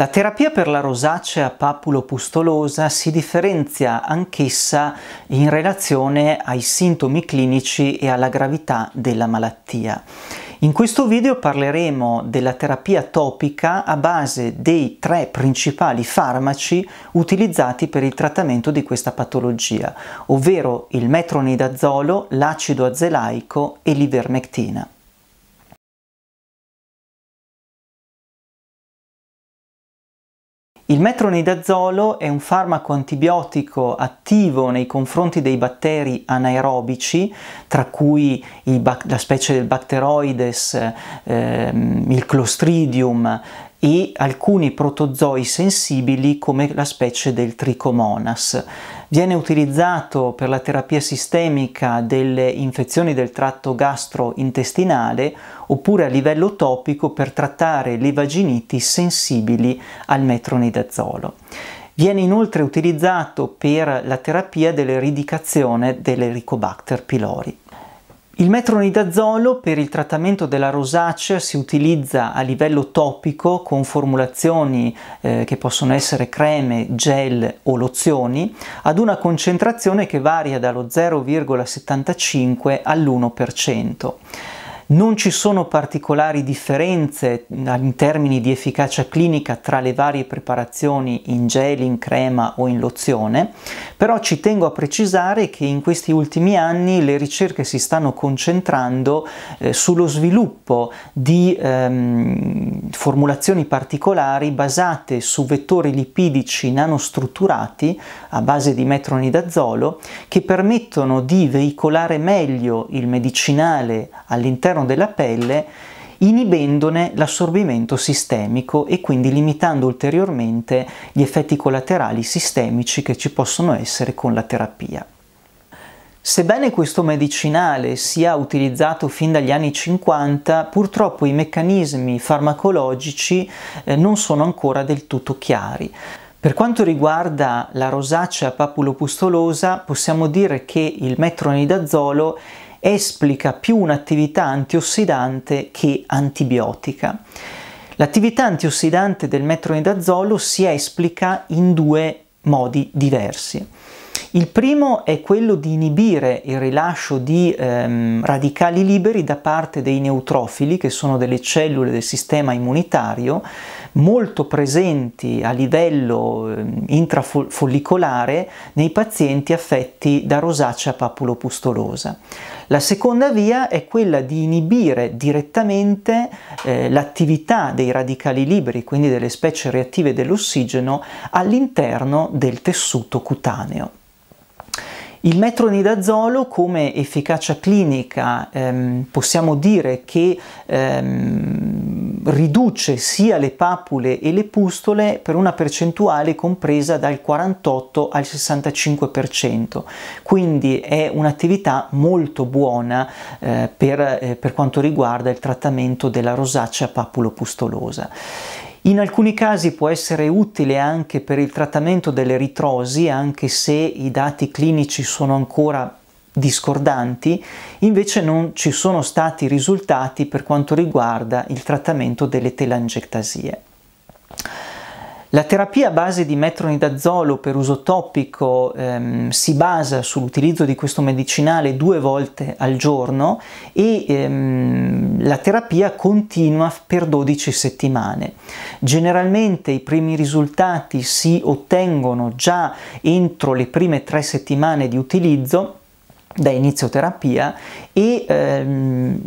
La terapia per la rosacea papulopustolosa si differenzia anch'essa in relazione ai sintomi clinici e alla gravità della malattia. In questo video parleremo della terapia topica a base dei tre principali farmaci utilizzati per il trattamento di questa patologia, ovvero il metronidazolo, l'acido azelaico e l'ivermectina. Il metronidazolo è un farmaco antibiotico attivo nei confronti dei batteri anaerobici, tra cui la specie del Bacteroides, ehm, il Clostridium, e alcuni protozoi sensibili come la specie del Trichomonas. Viene utilizzato per la terapia sistemica delle infezioni del tratto gastrointestinale oppure a livello topico per trattare le vaginiti sensibili al metronidazolo. Viene inoltre utilizzato per la terapia dell'eridicazione dell'Ericobacter pylori. Il metronidazolo per il trattamento della rosacea si utilizza a livello topico con formulazioni eh, che possono essere creme, gel o lozioni ad una concentrazione che varia dallo 0,75 all'1%. Non ci sono particolari differenze mm, in termini di efficacia clinica tra le varie preparazioni in gel, in crema o in lozione, però ci tengo a precisare che in questi ultimi anni le ricerche si stanno concentrando eh, sullo sviluppo di ehm, formulazioni particolari basate su vettori lipidici nanostrutturati a base di metronidazolo che permettono di veicolare meglio il medicinale all'interno all'interno della pelle inibendone l'assorbimento sistemico e quindi limitando ulteriormente gli effetti collaterali sistemici che ci possono essere con la terapia. Sebbene questo medicinale sia utilizzato fin dagli anni 50, purtroppo i meccanismi farmacologici eh, non sono ancora del tutto chiari. Per quanto riguarda la rosacea papulopustolosa, possiamo dire che il metronidazolo esplica più un'attività antiossidante che antibiotica. L'attività antiossidante del metronidazolo si esplica in due modi diversi. Il primo è quello di inibire il rilascio di ehm, radicali liberi da parte dei neutrofili, che sono delle cellule del sistema immunitario, molto presenti a livello ehm, intrafollicolare nei pazienti affetti da rosacea papulopustolosa. La seconda via è quella di inibire direttamente eh, l'attività dei radicali liberi, quindi delle specie reattive dell'ossigeno, all'interno del tessuto cutaneo. Il metronidazolo come efficacia clinica ehm, possiamo dire che ehm, riduce sia le papule e le pustole per una percentuale compresa dal 48 al 65%, quindi è un'attività molto buona eh, per, eh, per quanto riguarda il trattamento della rosacea papulopustolosa. In alcuni casi può essere utile anche per il trattamento delle ritrosi, anche se i dati clinici sono ancora discordanti, invece non ci sono stati risultati per quanto riguarda il trattamento delle telangiectasie. La terapia a base di metronidazolo per uso topico ehm, si basa sull'utilizzo di questo medicinale due volte al giorno e ehm, la terapia continua per 12 settimane. Generalmente i primi risultati si ottengono già entro le prime tre settimane di utilizzo da inizio terapia e ehm,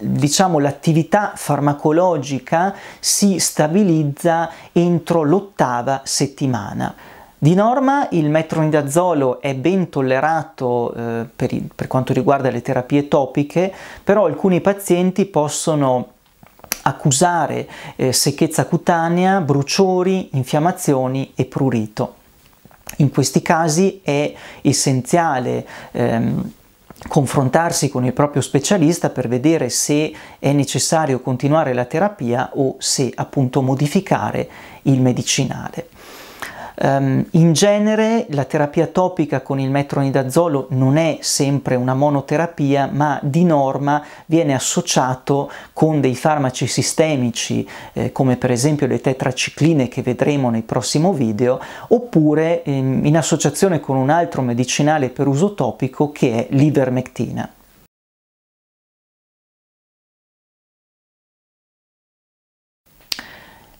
diciamo l'attività farmacologica si stabilizza entro l'ottava settimana. Di norma il metronidazolo è ben tollerato eh, per, i, per quanto riguarda le terapie topiche, però alcuni pazienti possono accusare eh, secchezza cutanea, bruciori, infiammazioni e prurito. In questi casi è essenziale ehm, confrontarsi con il proprio specialista per vedere se è necessario continuare la terapia o se appunto modificare il medicinale. Um, in genere la terapia topica con il metronidazolo non è sempre una monoterapia, ma di norma viene associato con dei farmaci sistemici, eh, come per esempio le tetracicline che vedremo nel prossimo video, oppure ehm, in associazione con un altro medicinale per uso topico che è l'ivermectina.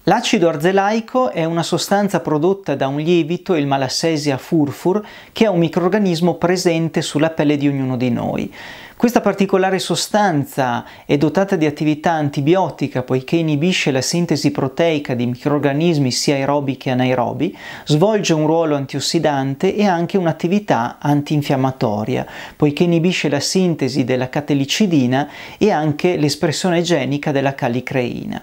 L'acido arzelaico è una sostanza prodotta da un lievito, il Malassesia furfur, che è un microorganismo presente sulla pelle di ognuno di noi. Questa particolare sostanza è dotata di attività antibiotica poiché inibisce la sintesi proteica di microorganismi sia aerobi che anaerobi, svolge un ruolo antiossidante e anche un'attività antinfiammatoria poiché inibisce la sintesi della catelicidina e anche l'espressione genica della calicreina.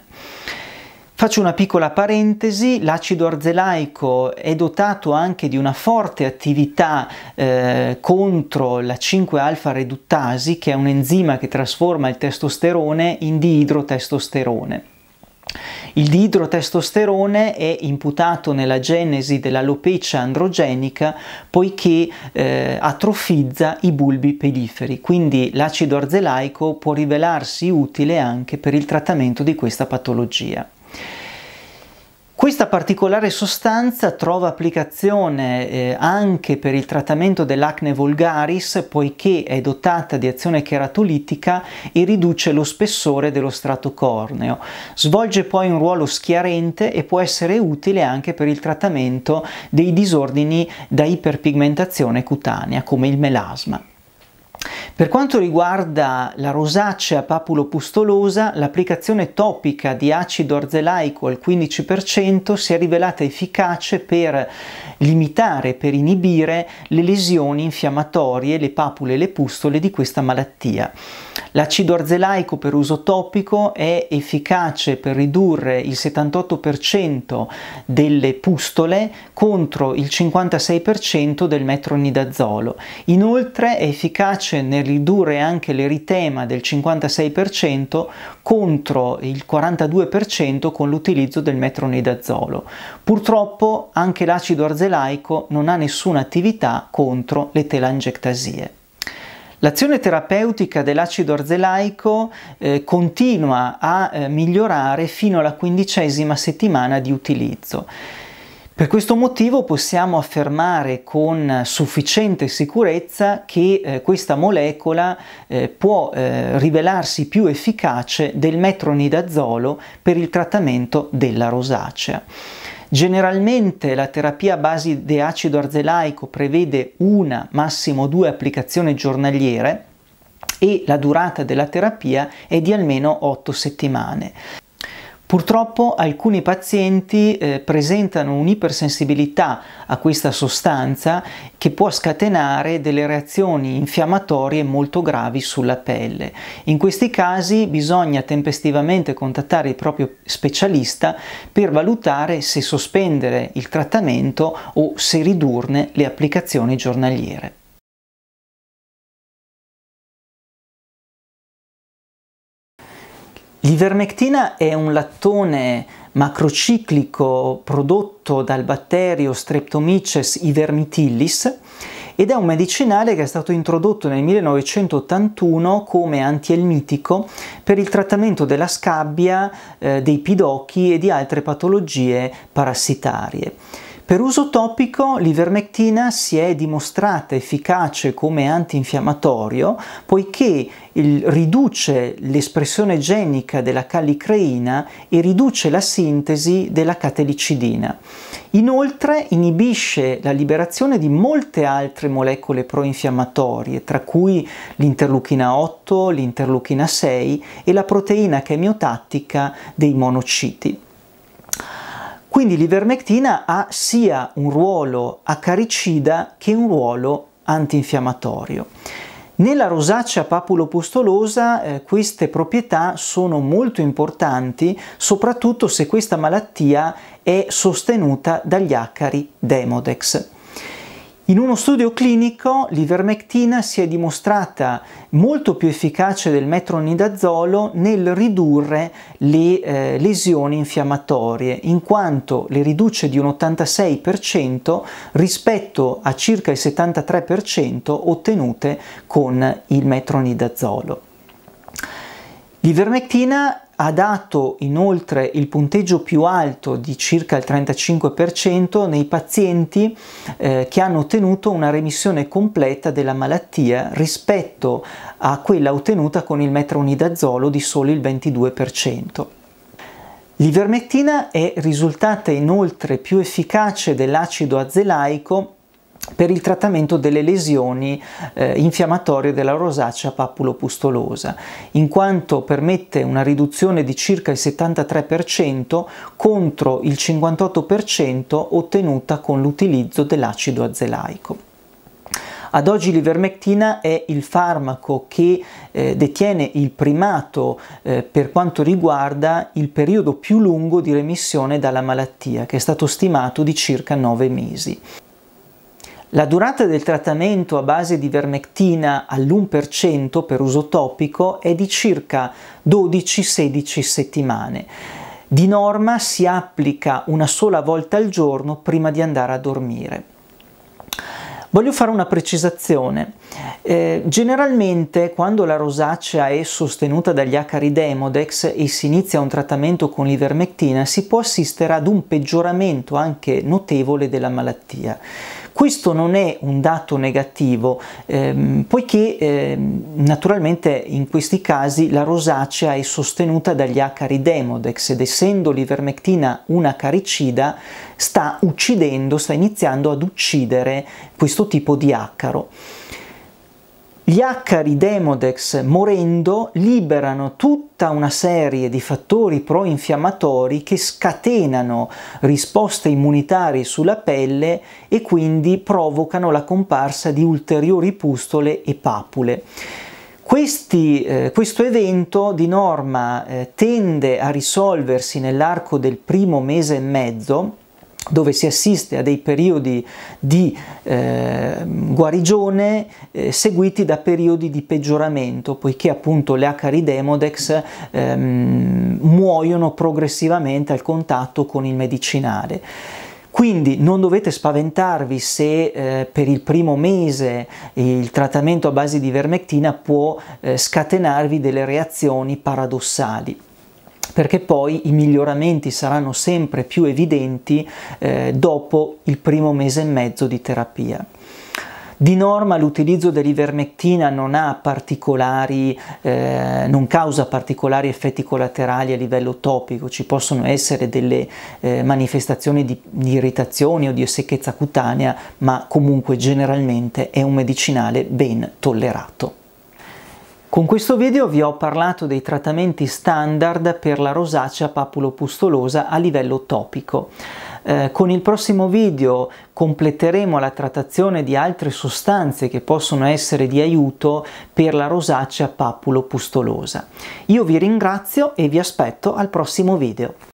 Faccio una piccola parentesi, l'acido arzelaico è dotato anche di una forte attività eh, contro la 5-alfa reduttasi, che è un enzima che trasforma il testosterone in diidrotestosterone. Il diidrotestosterone è imputato nella genesi dell'alopecia androgenica poiché eh, atrofizza i bulbi periferi, quindi l'acido arzelaico può rivelarsi utile anche per il trattamento di questa patologia. Questa particolare sostanza trova applicazione eh, anche per il trattamento dell'acne vulgaris poiché è dotata di azione cheratolitica e riduce lo spessore dello strato corneo. Svolge poi un ruolo schiarente e può essere utile anche per il trattamento dei disordini da iperpigmentazione cutanea come il melasma. Per quanto riguarda la rosacea papulopustolosa, l'applicazione topica di acido arzelaico al 15% si è rivelata efficace per limitare, per inibire le lesioni infiammatorie, le papule e le pustole di questa malattia. L'acido arzelaico per uso topico è efficace per ridurre il 78% delle pustole contro il 56% del metronidazolo. Inoltre è efficace nel ridurre anche l'eritema del 56% contro il 42% con l'utilizzo del metronidazolo. Purtroppo anche l'acido arzelaico non ha nessuna attività contro le telangiectasie. L'azione terapeutica dell'acido arzelaico eh, continua a eh, migliorare fino alla quindicesima settimana di utilizzo. Per questo motivo possiamo affermare con sufficiente sicurezza che eh, questa molecola eh, può eh, rivelarsi più efficace del metronidazolo per il trattamento della rosacea. Generalmente la terapia a base di acido arzelaico prevede una, massimo due applicazioni giornaliere e la durata della terapia è di almeno 8 settimane. Purtroppo alcuni pazienti eh, presentano un'ipersensibilità a questa sostanza che può scatenare delle reazioni infiammatorie molto gravi sulla pelle. In questi casi bisogna tempestivamente contattare il proprio specialista per valutare se sospendere il trattamento o se ridurne le applicazioni giornaliere. L'ivermectina è un lattone macrociclico prodotto dal batterio Streptomyces ivermitillis ed è un medicinale che è stato introdotto nel 1981 come antielmitico per il trattamento della scabbia, eh, dei pidocchi e di altre patologie parassitarie. Per uso topico l'ivermectina si è dimostrata efficace come antinfiammatorio poiché il, riduce l'espressione genica della calicreina e riduce la sintesi della catelicidina. Inoltre inibisce la liberazione di molte altre molecole proinfiammatorie, tra cui l'interleuchina 8, l'interleuchina 6 e la proteina chemiotattica dei monociti. Quindi l'ivermectina ha sia un ruolo acaricida che un ruolo antinfiammatorio. Nella rosacea papulopustolosa eh, queste proprietà sono molto importanti, soprattutto se questa malattia è sostenuta dagli acari Demodex. In uno studio clinico l'ivermectina si è dimostrata molto più efficace del metronidazolo nel ridurre le eh, lesioni infiammatorie, in quanto le riduce di un 86% rispetto a circa il 73% ottenute con il metronidazolo. L'ivermectina ha dato inoltre il punteggio più alto di circa il 35% nei pazienti eh, che hanno ottenuto una remissione completa della malattia rispetto a quella ottenuta con il metronidazolo di solo il 22%. L'ivermettina è risultata inoltre più efficace dell'acido azelaico per il trattamento delle lesioni eh, infiammatorie della rosacea papulopustolosa, in quanto permette una riduzione di circa il 73% contro il 58% ottenuta con l'utilizzo dell'acido azelaico. Ad oggi l'ivermectina è il farmaco che eh, detiene il primato eh, per quanto riguarda il periodo più lungo di remissione dalla malattia, che è stato stimato di circa 9 mesi. La durata del trattamento a base di vermectina all'1% per uso topico è di circa 12-16 settimane. Di norma si applica una sola volta al giorno prima di andare a dormire. Voglio fare una precisazione. Eh, generalmente quando la rosacea è sostenuta dagli acari Demodex e si inizia un trattamento con l'ivermectina si può assistere ad un peggioramento anche notevole della malattia. Questo non è un dato negativo, ehm, poiché ehm, naturalmente in questi casi la rosacea è sostenuta dagli acari Demodex ed essendo l'ivermectina un acaricida sta uccidendo, sta iniziando ad uccidere questo tipo di acaro. Gli acari Demodex morendo liberano tutta una serie di fattori proinfiammatori che scatenano risposte immunitarie sulla pelle e quindi provocano la comparsa di ulteriori pustole e papule. Questi, eh, questo evento di norma eh, tende a risolversi nell'arco del primo mese e mezzo dove si assiste a dei periodi di eh, guarigione eh, seguiti da periodi di peggioramento, poiché appunto le Acaridemodex ehm, muoiono progressivamente al contatto con il medicinale. Quindi non dovete spaventarvi se eh, per il primo mese il trattamento a base di vermectina può eh, scatenarvi delle reazioni paradossali perché poi i miglioramenti saranno sempre più evidenti eh, dopo il primo mese e mezzo di terapia. Di norma l'utilizzo dell'ivermectina non, eh, non, causa particolari effetti collaterali a livello topico, ci possono essere delle eh, manifestazioni di, di irritazione o di secchezza cutanea, ma comunque generalmente è un medicinale ben tollerato. Con questo video vi ho parlato dei trattamenti standard per la rosacea papulopustolosa a livello topico. Eh, con il prossimo video completeremo la trattazione di altre sostanze che possono essere di aiuto per la rosacea papulopustolosa. Io vi ringrazio e vi aspetto al prossimo video.